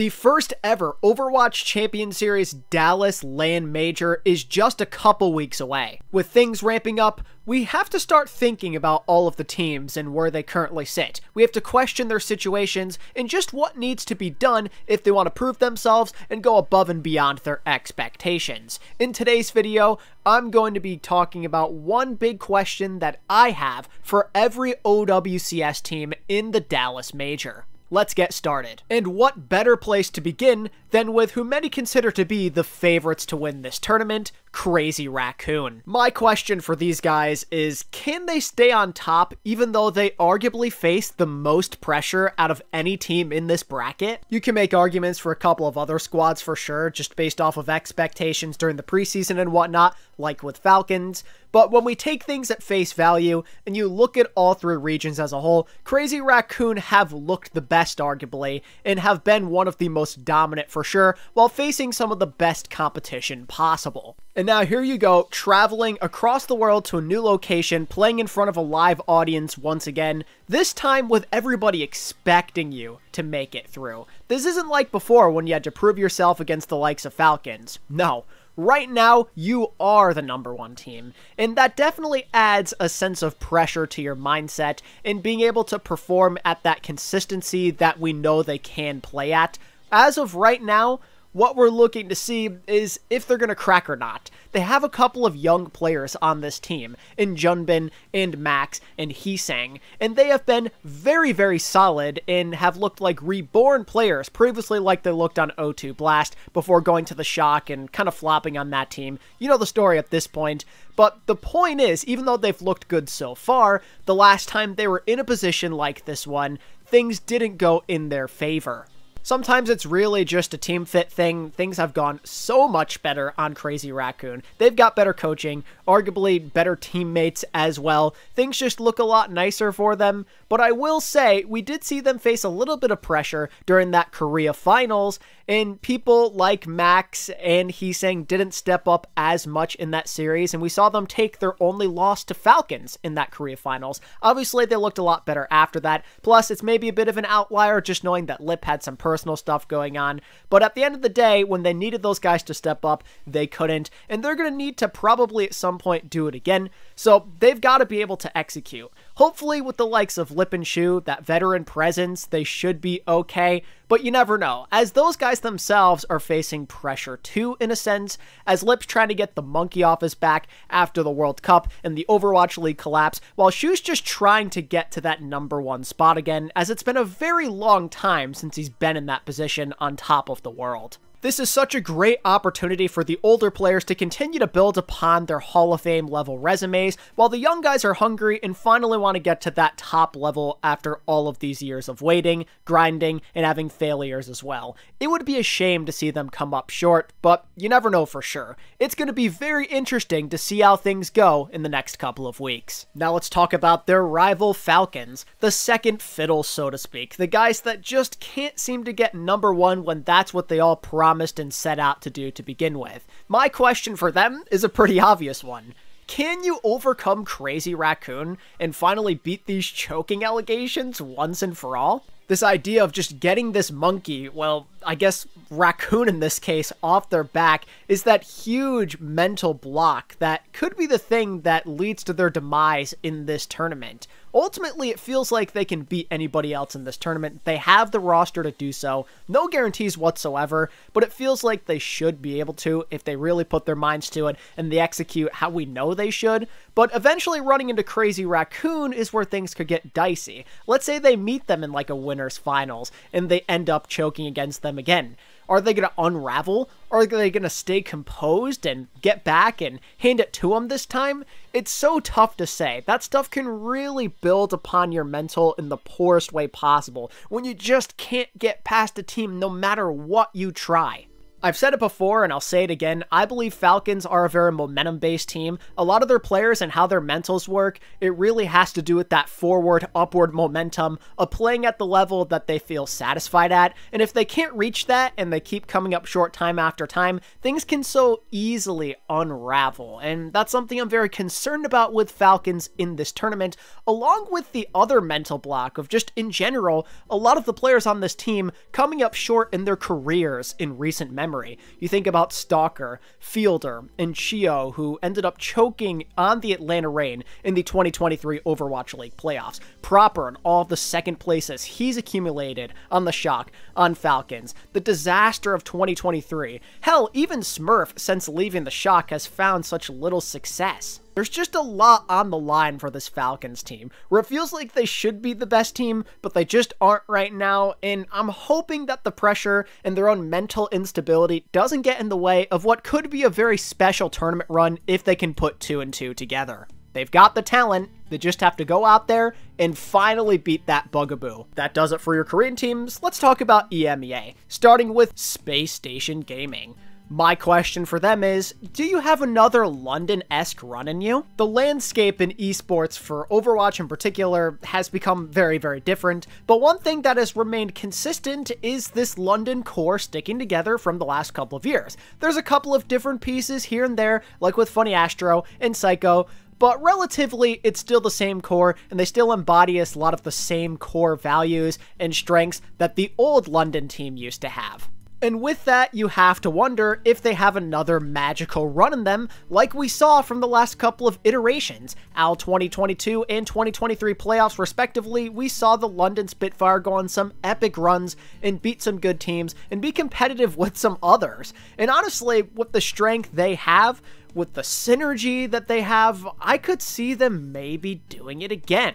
The first ever Overwatch Champion Series Dallas LAN Major is just a couple weeks away. With things ramping up, we have to start thinking about all of the teams and where they currently sit. We have to question their situations and just what needs to be done if they want to prove themselves and go above and beyond their expectations. In today's video, I'm going to be talking about one big question that I have for every OWCS team in the Dallas Major let's get started. And what better place to begin than with who many consider to be the favorites to win this tournament, crazy raccoon. My question for these guys is can they stay on top even though they arguably face the most pressure out of any team in this bracket? You can make arguments for a couple of other squads for sure, just based off of expectations during the preseason and whatnot, like with Falcons. But when we take things at face value and you look at all three regions as a whole, Crazy Raccoon have looked the best, arguably, and have been one of the most dominant for sure, while facing some of the best competition possible. And now here you go, traveling across the world to a new location, playing in front of a live audience once again, this time with everybody expecting you to make it through. This isn't like before when you had to prove yourself against the likes of Falcons. No. Right now, you are the number one team, and that definitely adds a sense of pressure to your mindset and being able to perform at that consistency that we know they can play at. As of right now, what we're looking to see is if they're going to crack or not. They have a couple of young players on this team in Junbin and Max and Heesang, and they have been very, very solid and have looked like reborn players previously, like they looked on O2 Blast before going to the shock and kind of flopping on that team. You know the story at this point. But the point is, even though they've looked good so far, the last time they were in a position like this one, things didn't go in their favor. Sometimes it's really just a team fit thing. Things have gone so much better on Crazy Raccoon. They've got better coaching, arguably better teammates as well. Things just look a lot nicer for them. But I will say, we did see them face a little bit of pressure during that Korea finals, and people like Max and Heesang didn't step up as much in that series, and we saw them take their only loss to Falcons in that Korea finals. Obviously, they looked a lot better after that. Plus, it's maybe a bit of an outlier just knowing that Lip had some personal stuff going on. But at the end of the day, when they needed those guys to step up, they couldn't. And they're going to need to probably at some point do it again. So they've got to be able to execute. Hopefully, with the likes of Lip and Shu, that veteran presence, they should be okay, but you never know, as those guys themselves are facing pressure too, in a sense, as Lip's trying to get the monkey off his back after the World Cup and the Overwatch League collapse, while Shu's just trying to get to that number one spot again, as it's been a very long time since he's been in that position on top of the world. This is such a great opportunity for the older players to continue to build upon their Hall of Fame level resumes, while the young guys are hungry and finally want to get to that top level after all of these years of waiting, grinding, and having failures as well. It would be a shame to see them come up short, but you never know for sure. It's going to be very interesting to see how things go in the next couple of weeks. Now let's talk about their rival Falcons, the second fiddle, so to speak, the guys that just can't seem to get number one when that's what they all promise promised and set out to do to begin with. My question for them is a pretty obvious one. Can you overcome Crazy Raccoon and finally beat these choking allegations once and for all? This idea of just getting this monkey, well, I guess raccoon in this case, off their back is that huge mental block that could be the thing that leads to their demise in this tournament. Ultimately, it feels like they can beat anybody else in this tournament. They have the roster to do so. No guarantees whatsoever, but it feels like they should be able to if they really put their minds to it and they execute how we know they should. But eventually, running into Crazy Raccoon is where things could get dicey. Let's say they meet them in like a winner's finals and they end up choking against them again. Are they going to unravel? Are they going to stay composed and get back and hand it to them this time? It's so tough to say. That stuff can really build upon your mental in the poorest way possible when you just can't get past a team no matter what you try. I've said it before and I'll say it again. I believe Falcons are a very momentum based team. A lot of their players and how their mentals work, it really has to do with that forward, upward momentum of playing at the level that they feel satisfied at. And if they can't reach that and they keep coming up short time after time, things can so easily unravel. And that's something I'm very concerned about with Falcons in this tournament, along with the other mental block of just in general, a lot of the players on this team coming up short in their careers in recent memory memory. You think about Stalker, Fielder, and Chio, who ended up choking on the Atlanta Rain in the 2023 Overwatch League playoffs. Proper in all of the second places he's accumulated on the Shock, on Falcons, the disaster of 2023. Hell, even Smurf, since leaving the Shock, has found such little success. There's just a lot on the line for this Falcons team, where it feels like they should be the best team, but they just aren't right now, and I'm hoping that the pressure and their own mental instability doesn't get in the way of what could be a very special tournament run if they can put two and two together. They've got the talent, they just have to go out there and finally beat that bugaboo. That does it for your Korean teams. Let's talk about EMEA, starting with Space Station Gaming. My question for them is, do you have another London-esque run in you? The landscape in esports for Overwatch in particular has become very, very different, but one thing that has remained consistent is this London core sticking together from the last couple of years. There's a couple of different pieces here and there, like with Funny Astro and Psycho, but relatively, it's still the same core, and they still embody a lot of the same core values and strengths that the old London team used to have. And with that, you have to wonder if they have another magical run in them, like we saw from the last couple of iterations. Al 2022 and 2023 playoffs respectively, we saw the London Spitfire go on some epic runs and beat some good teams and be competitive with some others. And honestly, with the strength they have, with the synergy that they have, I could see them maybe doing it again.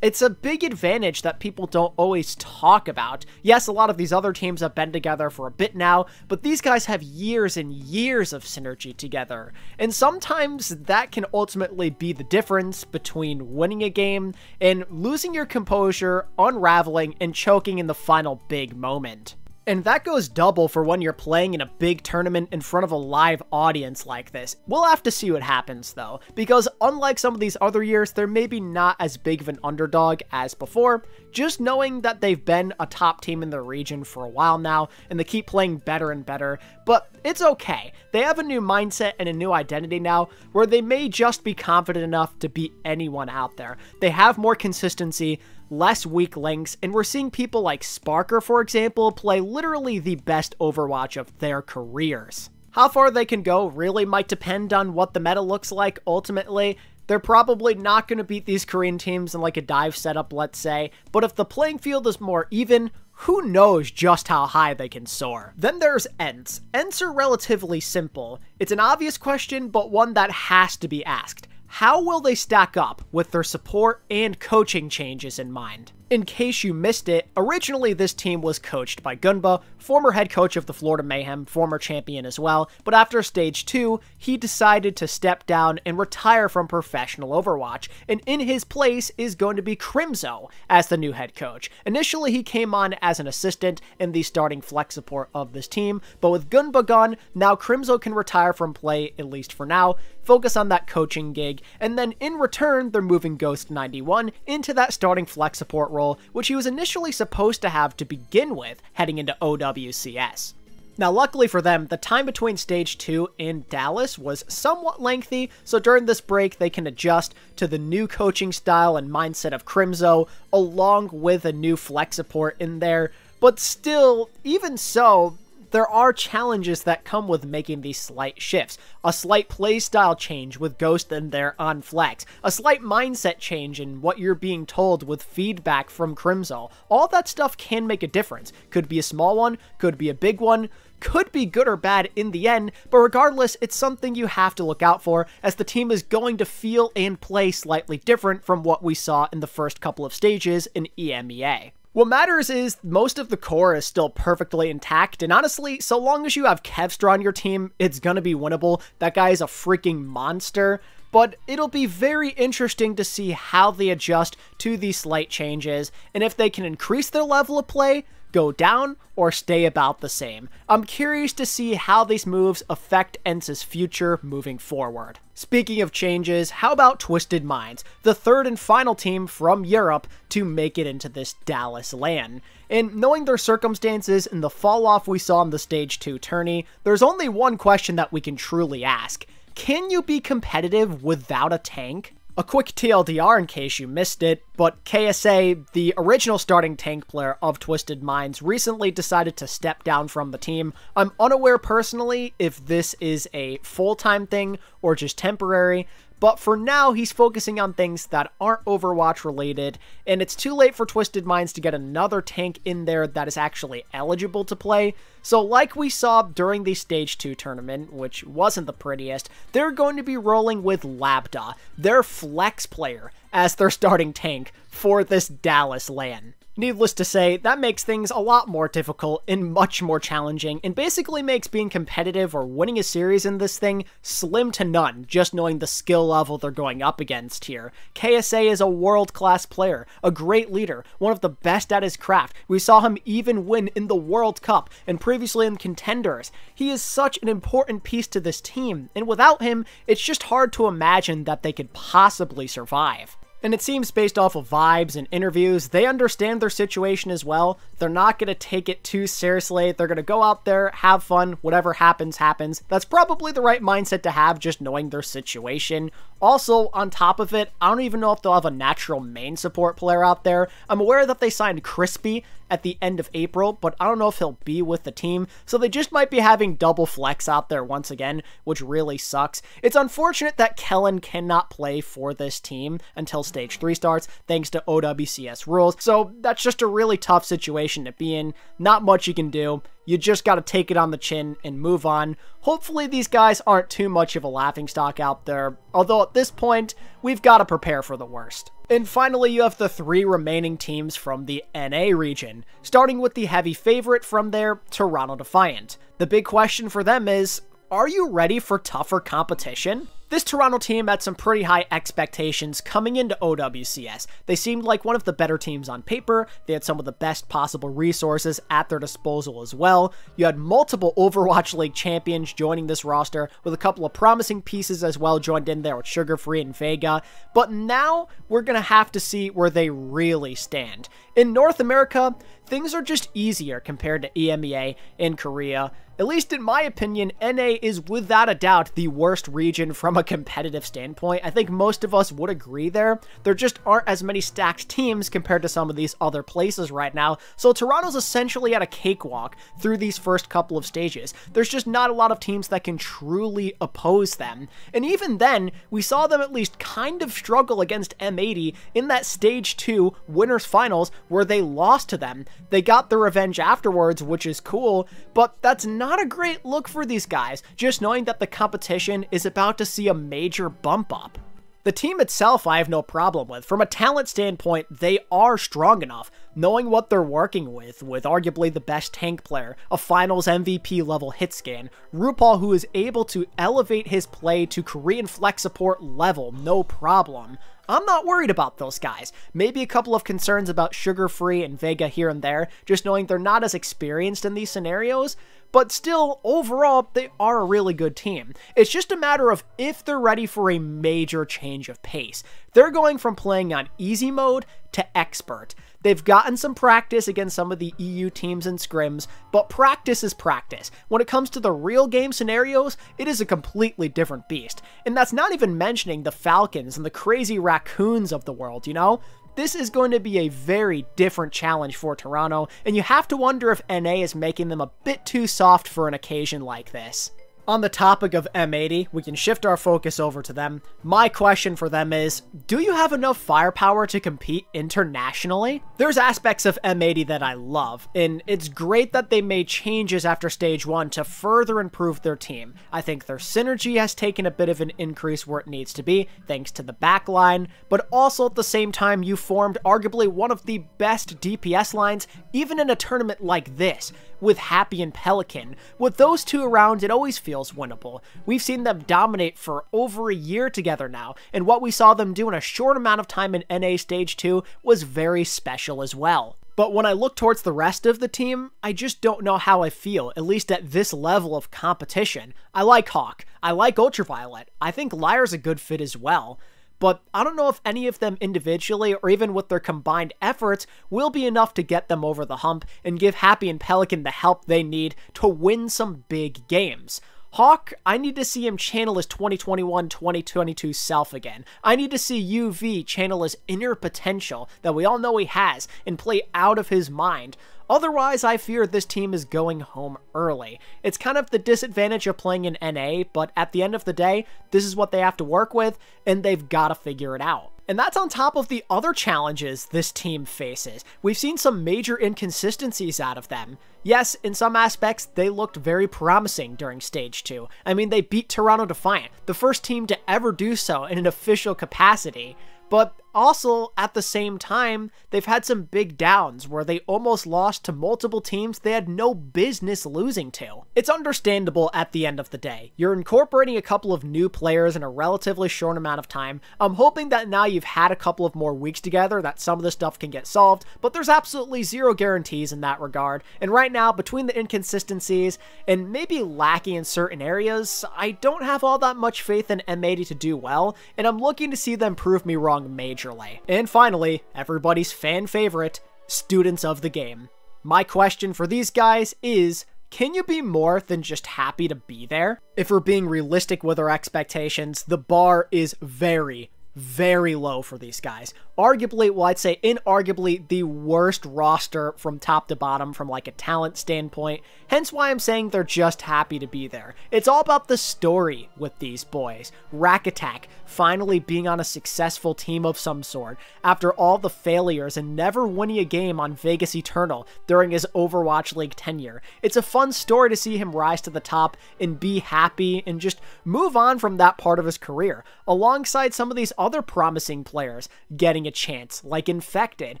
It's a big advantage that people don't always talk about. Yes, a lot of these other teams have been together for a bit now, but these guys have years and years of synergy together. And sometimes that can ultimately be the difference between winning a game and losing your composure, unraveling, and choking in the final big moment. And that goes double for when you're playing in a big tournament in front of a live audience like this. We'll have to see what happens though, because unlike some of these other years, they're maybe not as big of an underdog as before. Just knowing that they've been a top team in the region for a while now, and they keep playing better and better, but it's okay. They have a new mindset and a new identity now, where they may just be confident enough to beat anyone out there. They have more consistency, less weak links, and we're seeing people like Sparker, for example, play literally the best Overwatch of their careers. How far they can go really might depend on what the meta looks like ultimately. They're probably not going to beat these Korean teams in like a dive setup, let's say, but if the playing field is more even, who knows just how high they can soar? Then there's Ents. Ents are relatively simple. It's an obvious question, but one that has to be asked. How will they stack up with their support and coaching changes in mind? In case you missed it, originally this team was coached by Gunba, former head coach of the Florida Mayhem, former champion as well, but after stage 2, he decided to step down and retire from professional Overwatch, and in his place is going to be Crimzo as the new head coach. Initially, he came on as an assistant and the starting flex support of this team, but with Gunba gone, now Crimzo can retire from play, at least for now, focus on that coaching gig, and then in return, they're moving Ghost 91 into that starting flex support role, which he was initially supposed to have to begin with heading into OWCS. Now, luckily for them, the time between Stage 2 in Dallas was somewhat lengthy, so during this break, they can adjust to the new coaching style and mindset of Crimzo, along with a new flex support in there. But still, even so, there are challenges that come with making these slight shifts. A slight playstyle change with Ghost and their on Flex, a slight mindset change in what you're being told with feedback from Crimson. All that stuff can make a difference. Could be a small one, could be a big one, could be good or bad in the end, but regardless, it's something you have to look out for, as the team is going to feel and play slightly different from what we saw in the first couple of stages in EMEA. What matters is most of the core is still perfectly intact, and honestly, so long as you have Kevstra on your team, it's gonna be winnable. That guy is a freaking monster but it'll be very interesting to see how they adjust to these slight changes and if they can increase their level of play go down or stay about the same. I'm curious to see how these moves affect Ents' future moving forward. Speaking of changes, how about Twisted Minds, the third and final team from Europe to make it into this Dallas land? And knowing their circumstances and the fall off we saw in the Stage 2 tourney, there's only one question that we can truly ask. Can you be competitive without a tank? A quick TLDR in case you missed it, but KSA, the original starting tank player of Twisted Minds, recently decided to step down from the team. I'm unaware personally if this is a full-time thing or just temporary, but for now he's focusing on things that aren't Overwatch related, and it's too late for Twisted Minds to get another tank in there that is actually eligible to play. So like we saw during the Stage 2 tournament, which wasn't the prettiest, they're going to be rolling with Labda, their flex player, as their starting tank for this Dallas LAN. Needless to say, that makes things a lot more difficult and much more challenging, and basically makes being competitive or winning a series in this thing slim to none, just knowing the skill level they're going up against here. KSA is a world-class player, a great leader, one of the best at his craft. We saw him even win in the World Cup and previously in contenders. He is such an important piece to this team, and without him, it's just hard to imagine that they could possibly survive. And it seems based off of vibes and interviews, they understand their situation as well. They're not going to take it too seriously. They're going to go out there, have fun, whatever happens, happens. That's probably the right mindset to have, just knowing their situation. Also, on top of it, I don't even know if they'll have a natural main support player out there. I'm aware that they signed Crispy at the end of April, but I don't know if he'll be with the team, so they just might be having double flex out there once again, which really sucks. It's unfortunate that Kellen cannot play for this team until Stage 3 starts thanks to OWCS rules, so that's just a really tough situation to be in. Not much you can do. You just got to take it on the chin and move on. Hopefully, these guys aren't too much of a laughing stock out there, although at this point, we've got to prepare for the worst. And finally, you have the three remaining teams from the NA region, starting with the heavy favorite from there, Toronto Defiant. The big question for them is are you ready for tougher competition? This Toronto team had some pretty high expectations coming into OWCS. They seemed like one of the better teams on paper, they had some of the best possible resources at their disposal as well. You had multiple Overwatch League champions joining this roster, with a couple of promising pieces as well joined in there with Sugar Free and Vega, but now we're going to have to see where they really stand. In North America, things are just easier compared to EMEA in Korea. At least in my opinion, NA is without a doubt the worst region from a competitive standpoint. I think most of us would agree there. There just aren't as many stacked teams compared to some of these other places right now, so Toronto's essentially at a cakewalk through these first couple of stages. There's just not a lot of teams that can truly oppose them. And even then, we saw them at least kind of struggle against M80 in that Stage 2 Winners Finals where they lost to them. They got the revenge afterwards, which is cool, but that's not a great look for these guys, just knowing that the competition is about to see a major bump up. The team itself, I have no problem with. From a talent standpoint, they are strong enough, knowing what they're working with, with arguably the best tank player, a finals MVP level hit scan, RuPaul who is able to elevate his play to Korean flex support level, no problem. I'm not worried about those guys. Maybe a couple of concerns about Sugar Free and Vega here and there, just knowing they're not as experienced in these scenarios, but still, overall, they are a really good team. It's just a matter of if they're ready for a major change of pace. They're going from playing on easy mode to expert. They've gotten some practice against some of the EU teams and scrims, but practice is practice. When it comes to the real game scenarios, it is a completely different beast. And that's not even mentioning the Falcons and the crazy raccoons of the world, you know? this is going to be a very different challenge for Toronto, and you have to wonder if NA is making them a bit too soft for an occasion like this on the topic of M80, we can shift our focus over to them. My question for them is, do you have enough firepower to compete internationally? There's aspects of M80 that I love, and it's great that they made changes after Stage 1 to further improve their team. I think their synergy has taken a bit of an increase where it needs to be, thanks to the backline, but also at the same time you formed arguably one of the best DPS lines, even in a tournament like this, with Happy and Pelican. With those two around, it always feels winnable. We've seen them dominate for over a year together now, and what we saw them do in a short amount of time in NA Stage 2 was very special as well. But when I look towards the rest of the team, I just don't know how I feel, at least at this level of competition. I like Hawk. I like Ultraviolet. I think Lyre's a good fit as well but I don't know if any of them individually or even with their combined efforts will be enough to get them over the hump and give Happy and Pelican the help they need to win some big games. Hawk, I need to see him channel his 2021 2022 self again. I need to see UV channel his inner potential that we all know he has and play out of his mind. Otherwise, I fear this team is going home early. It's kind of the disadvantage of playing in NA, but at the end of the day, this is what they have to work with, and they've got to figure it out. And that's on top of the other challenges this team faces. We've seen some major inconsistencies out of them. Yes, in some aspects, they looked very promising during Stage 2. I mean, they beat Toronto Defiant, the first team to ever do so in an official capacity. But also, at the same time, they've had some big downs where they almost lost to multiple teams they had no business losing to. It's understandable at the end of the day. You're incorporating a couple of new players in a relatively short amount of time. I'm hoping that now you've had a couple of more weeks together that some of this stuff can get solved, but there's absolutely zero guarantees in that regard. And right now, between the inconsistencies and maybe lacking in certain areas, I don't have all that much faith in M80 to do well, and I'm looking to see them prove me wrong major Naturally. And finally, everybody's fan favorite, students of the game. My question for these guys is, can you be more than just happy to be there? If we're being realistic with our expectations, the bar is very, very low for these guys arguably, well, I'd say inarguably the worst roster from top to bottom from like a talent standpoint. Hence why I'm saying they're just happy to be there. It's all about the story with these boys. Rack Attack finally being on a successful team of some sort after all the failures and never winning a game on Vegas Eternal during his Overwatch League tenure. It's a fun story to see him rise to the top and be happy and just move on from that part of his career alongside some of these other promising players getting a chance, like Infected,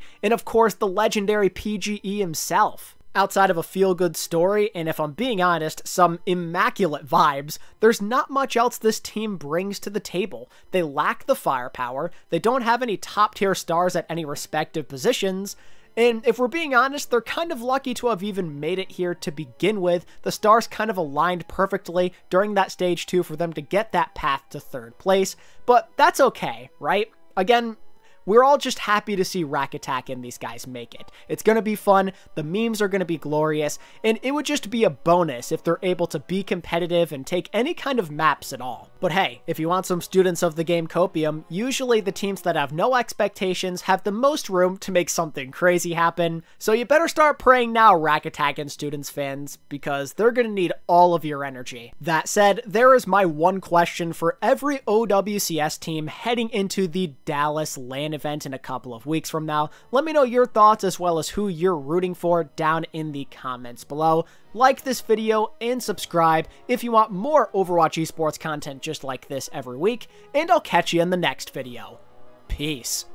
and of course the legendary PGE himself. Outside of a feel good story, and if I'm being honest, some immaculate vibes, there's not much else this team brings to the table. They lack the firepower, they don't have any top tier stars at any respective positions, and if we're being honest, they're kind of lucky to have even made it here to begin with. The stars kind of aligned perfectly during that stage 2 for them to get that path to third place, but that's okay, right? Again, we're all just happy to see Rack Attack and these guys make it. It's going to be fun, the memes are going to be glorious, and it would just be a bonus if they're able to be competitive and take any kind of maps at all. But hey, if you want some students of the game Copium, usually the teams that have no expectations have the most room to make something crazy happen, so you better start praying now, Rack Attack and Students fans, because they're gonna need all of your energy. That said, there is my one question for every OWCS team heading into the Dallas LAN event in a couple of weeks from now. Let me know your thoughts as well as who you're rooting for down in the comments below. Like this video and subscribe if you want more Overwatch esports content just like this every week, and I'll catch you in the next video. Peace.